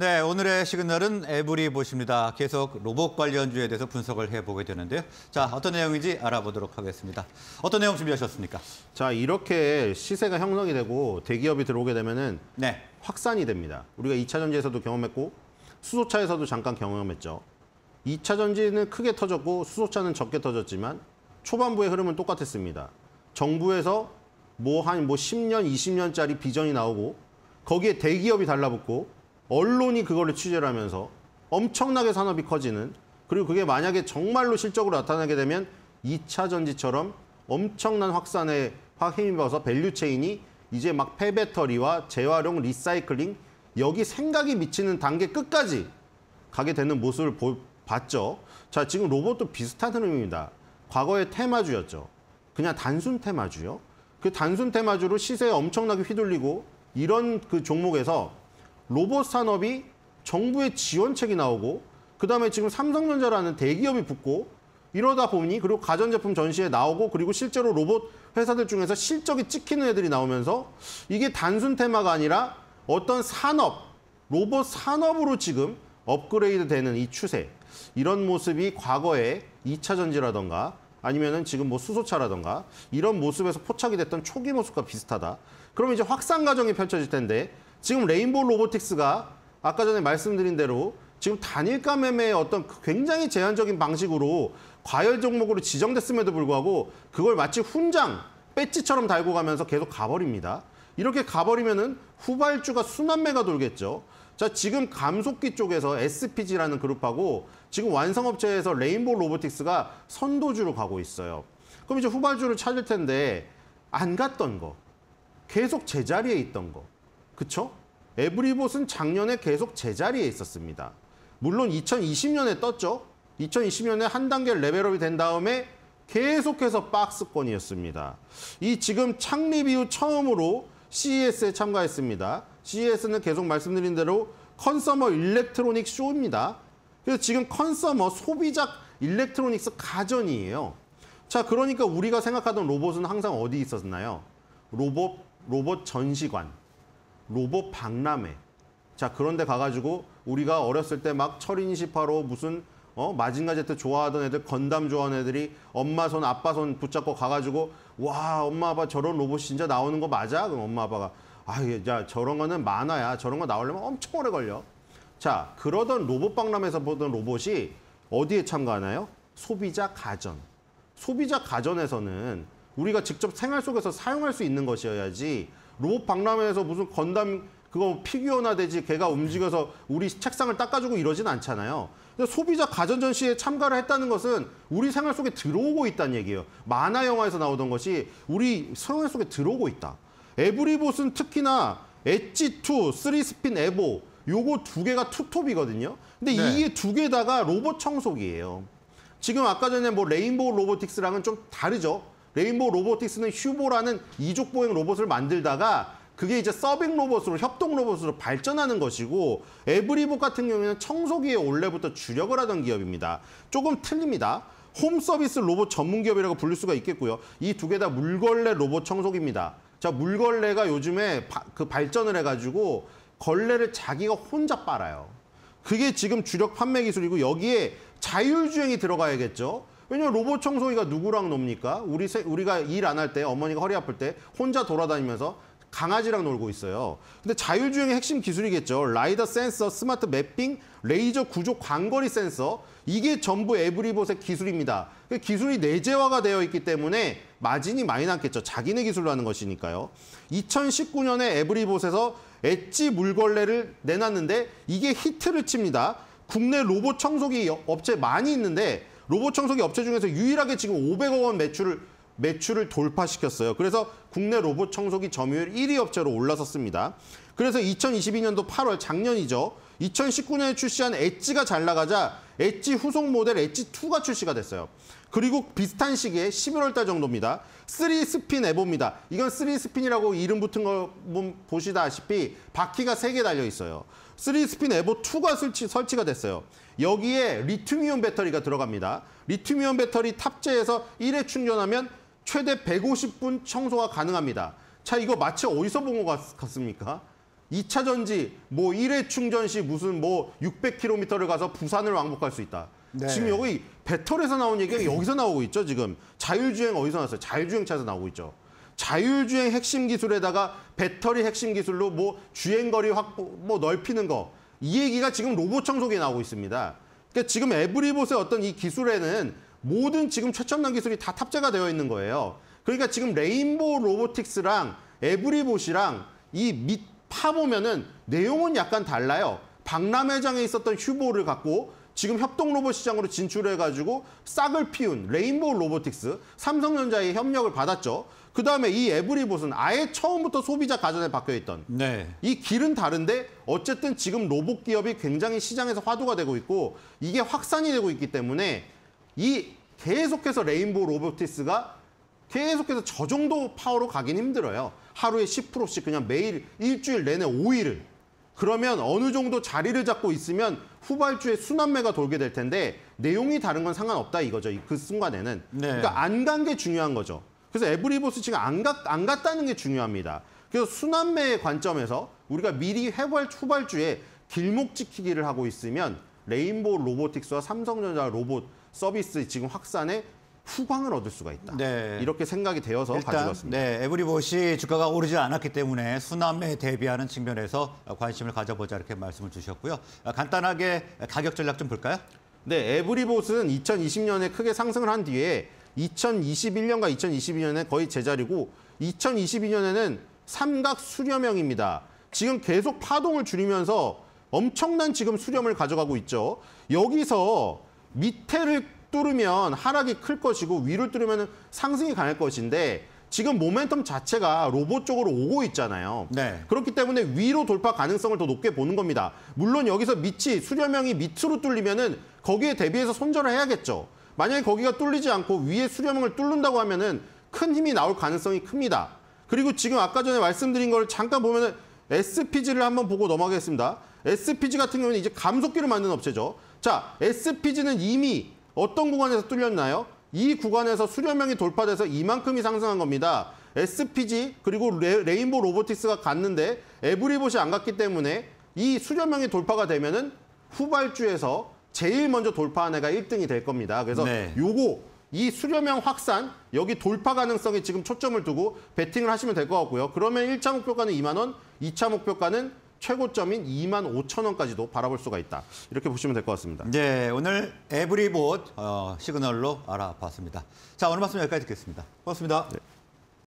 네, 오늘의 시그널은 에브리보십니다 계속 로봇 관련주에 대해서 분석을 해보게 되는데요. 자, 어떤 내용인지 알아보도록 하겠습니다. 어떤 내용 준비하셨습니까? 자, 이렇게 시세가 형성이 되고 대기업이 들어오게 되면은 네. 확산이 됩니다. 우리가 2차 전지에서도 경험했고 수소차에서도 잠깐 경험했죠. 2차 전지는 크게 터졌고 수소차는 적게 터졌지만 초반부의 흐름은 똑같았습니다. 정부에서 뭐 한뭐 뭐 10년, 20년짜리 비전이 나오고 거기에 대기업이 달라붙고 언론이 그거를 취재를 하면서 엄청나게 산업이 커지는 그리고 그게 만약에 정말로 실적으로 나타나게 되면 2차 전지처럼 엄청난 확산에 확 힘입어서 밸류체인이 이제 막 폐배터리와 재활용, 리사이클링 여기 생각이 미치는 단계 끝까지 가게 되는 모습을 보, 봤죠. 자, 지금 로봇도 비슷한 흐름입니다. 과거의 테마주였죠. 그냥 단순 테마주요. 그 단순 테마주로 시세에 엄청나게 휘둘리고 이런 그 종목에서 로봇 산업이 정부의 지원책이 나오고 그다음에 지금 삼성전자라는 대기업이 붙고 이러다 보니 그리고 가전제품 전시에 나오고 그리고 실제로 로봇 회사들 중에서 실적이 찍히는 애들이 나오면서 이게 단순 테마가 아니라 어떤 산업, 로봇 산업으로 지금 업그레이드 되는 이 추세 이런 모습이 과거에 2차 전지라던가 아니면은 지금 뭐 수소차라던가 이런 모습에서 포착이 됐던 초기 모습과 비슷하다. 그럼 이제 확산 과정이 펼쳐질 텐데 지금 레인보우 로보틱스가 아까 전에 말씀드린 대로 지금 단일가 매매의 어떤 그 굉장히 제한적인 방식으로 과열 종목으로 지정됐음에도 불구하고 그걸 마치 훈장, 배지처럼 달고 가면서 계속 가버립니다. 이렇게 가버리면은 후발주가 순환매가 돌겠죠. 자, 지금 감속기 쪽에서 SPG라는 그룹하고 지금 완성업체에서 레인보우 로보틱스가 선도주로 가고 있어요. 그럼 이제 후발주를 찾을 텐데 안 갔던 거, 계속 제자리에 있던 거, 그쵸? 에브리봇은 작년에 계속 제자리에 있었습니다. 물론 2020년에 떴죠. 2020년에 한 단계 레벨업이 된 다음에 계속해서 박스권이었습니다. 이 지금 창립 이후 처음으로 CES에 참가했습니다. CES는 계속 말씀드린 대로 컨서머 일렉트로닉 쇼입니다. 그래서 지금 컨서머 소비자 일렉트로닉스 가전이에요. 자, 그러니까 우리가 생각하던 로봇은 항상 어디 있었나요? 로봇, 로봇 전시관. 로봇 박람회. 자, 그런데 가가지고 우리가 어렸을 때 막 철인시파로 무슨 어? 마징가 제트 좋아하던 애들, 건담 좋아하는 애들이 엄마 손, 아빠 손 붙잡고 가가지고 와, 엄마, 아빠 저런 로봇이 진짜 나오는 거 맞아? 그럼 엄마, 아빠가 아, 예, 야, 저런 거는 만화야. 저런 거 나오려면 엄청 오래 걸려. 자, 그러던 로봇 박람회에서 보던 로봇이 어디에 참가하나요? 소비자 가전. 소비자 가전에서는 우리가 직접 생활 속에서 사용할 수 있는 것이어야지 로봇 박람회에서 무슨 건담 그거 피규어나 되지 걔가 움직여서 우리 책상을 닦아주고 이러진 않잖아요. 소비자 가전 전시에 참가를 했다는 것은 우리 생활 속에 들어오고 있다는 얘기예요. 만화 영화에서 나오던 것이 우리 생활 속에 들어오고 있다. 에브리봇은 특히나 엣지2, 쓰리스핀 에보 요거 두 개가 투톱이거든요. 근데 네. 이게 두 개다가 로봇 청소기예요. 지금 아까 전에 뭐 레인보우 로보틱스랑은 좀 다르죠. 레인보 로보틱스는 휴보라는 이족 보행 로봇을 만들다가 그게 이제 서빙 로봇으로 협동 로봇으로 발전하는 것이고 에브리봇 같은 경우에는 청소기에 원래부터 주력을 하던 기업입니다. 조금 틀립니다. 홈 서비스 로봇 전문 기업이라고 불릴 수가 있겠고요. 이 두 개 다 물걸레 로봇 청소기입니다. 자, 물걸레가 요즘에 바, 그 발전을 해가지고 걸레를 자기가 혼자 빨아요. 그게 지금 주력 판매 기술이고 여기에 자율주행이 들어가야겠죠. 왜냐면 로봇 청소기가 누구랑 놉니까? 우리 세, 우리가 일 안 할 때 어머니가 허리 아플 때 혼자 돌아다니면서 강아지랑 놀고 있어요. 근데 자율주행의 핵심 기술이겠죠. 라이더 센서, 스마트 맵핑, 레이저 구조 광거리 센서 이게 전부 에브리봇의 기술입니다. 그 기술이 내재화가 되어 있기 때문에 마진이 많이 났겠죠. 자기네 기술로 하는 것이니까요. 2019년에 에브리봇에서 엣지 물걸레를 내놨는데 이게 히트를 칩니다. 국내 로봇 청소기 업체 많이 있는데 로봇 청소기 업체 중에서 유일하게 지금 500억 원 매출을 매출을 돌파시켰어요. 그래서 국내 로봇 청소기 점유율 1위 업체로 올라섰습니다. 그래서 2022년도 8월 작년이죠. 2019년에 출시한 엣지가 잘 나가자 엣지 후속 모델 엣지2가 출시가 됐어요. 그리고 비슷한 시기에 11월달 정도입니다. 3스핀 에보입니다. 이건 3스핀이라고 이름 붙은 걸 보시다시피 바퀴가 3개 달려있어요. 3스핀 에보2가 설치, 설치가 됐어요. 여기에 리튬이온 배터리가 들어갑니다. 리튬이온 배터리 탑재해서 1회 충전하면 최대 150분 청소가 가능합니다. 자, 이거 마치 어디서 본 것 같습니까? 2차 전지, 뭐 1회 충전 시 무슨 뭐 600km를 가서 부산을 왕복할 수 있다. 네. 지금 여기 배터리에서 나온 얘기가 여기서 나오고 있죠, 지금. 자율주행 어디서 나왔어요? 자율주행차에서 나오고 있죠. 자율주행 핵심 기술에다가 배터리 핵심 기술로 뭐 주행거리 확보, 뭐 넓히는 거. 이 얘기가 지금 로봇 청소기에 나오고 있습니다. 그러니까 지금 에브리봇의 어떤 이 기술에는 모든 지금 최첨단 기술이 다 탑재가 되어 있는 거예요. 그러니까 지금 레인보우 로보틱스랑 에브리봇이랑 이 밑 파보면은 내용은 약간 달라요. 박람회장에 있었던 휴보를 갖고 지금 협동 로봇 시장으로 진출해가지고 싹을 피운 레인보우 로보틱스, 삼성전자의 협력을 받았죠. 그 다음에 이 에브리봇은 아예 처음부터 소비자 가전에 박혀있던 네. 이 길은 다른데 어쨌든 지금 로봇 기업이 굉장히 시장에서 화두가 되고 있고 이게 확산이 되고 있기 때문에 이 계속해서 레인보우 로보틱스가 계속해서 저 정도 파워로 가긴 힘들어요. 하루에 10%씩 그냥 매일 일주일 내내 5일을 그러면 어느 정도 자리를 잡고 있으면 후발주에 순환매가 돌게 될 텐데 내용이 다른 건 상관없다 이거죠. 그 순간에는. 네. 그러니까 안 간 게 중요한 거죠. 그래서 에브리보스 지금 안, 갔, 안 갔다는 게 중요합니다. 그래서 순환매의 관점에서 우리가 미리 해발 후발주에 길목 지키기를 하고 있으면 레인보우 로보틱스와 삼성전자 로봇 서비스 지금 확산에 후광을 얻을 수가 있다. 네. 이렇게 생각이 되어서 일단, 가져왔습니다. 네, 에브리봇이 주가가 오르지 않았기 때문에 수남에 대비하는 측면에서 관심을 가져보자 이렇게 말씀을 주셨고요. 아, 간단하게 가격 전략 좀 볼까요? 네, 에브리봇은 2020년에 크게 상승을 한 뒤에 2021년과 2022년에 거의 제자리고 2022년에는 삼각 수렴형입니다. 지금 계속 파동을 줄이면서 엄청난 지금 수렴을 가져가고 있죠. 여기서 밑에를 뚫으면 하락이 클 것이고 위를 뚫으면 상승이 강할 것인데 지금 모멘텀 자체가 로봇 쪽으로 오고 있잖아요. 네. 그렇기 때문에 위로 돌파 가능성을 더 높게 보는 겁니다. 물론 여기서 밑이 수렴형이 밑으로 뚫리면은 거기에 대비해서 손절을 해야겠죠. 만약에 거기가 뚫리지 않고 위에 수렴형을 뚫는다고 하면은 큰 힘이 나올 가능성이 큽니다. 그리고 지금 아까 전에 말씀드린 걸 잠깐 보면은 SPG를 한번 보고 넘어가겠습니다. SPG 같은 경우는 이제 감속기를 만든 업체죠. 자, SPG는 이미 어떤 구간에서 뚫렸나요? 이 구간에서 수려 명이 돌파돼서 이만큼이 상승한 겁니다. SPG 그리고 레, 인보우 로보틱스가 갔는데 에브리봇이 안 갔기 때문에 이 수려 명이 돌파가 되면은 후발주에서 제일 먼저 돌파한 애가 1등이 될 겁니다. 그래서 네. 요거 이 수렴형 확산 여기 돌파 가능성에 지금 초점을 두고 베팅을 하시면 될 것 같고요. 그러면 1차 목표가는 2만 원, 2차 목표가는 최고점인 2만 5천 원까지도 바라볼 수가 있다. 이렇게 보시면 될 것 같습니다. 네, 오늘 에브리봇 어, 시그널로 알아봤습니다. 자, 오늘 말씀 여기까지 듣겠습니다. 고맙습니다. 네.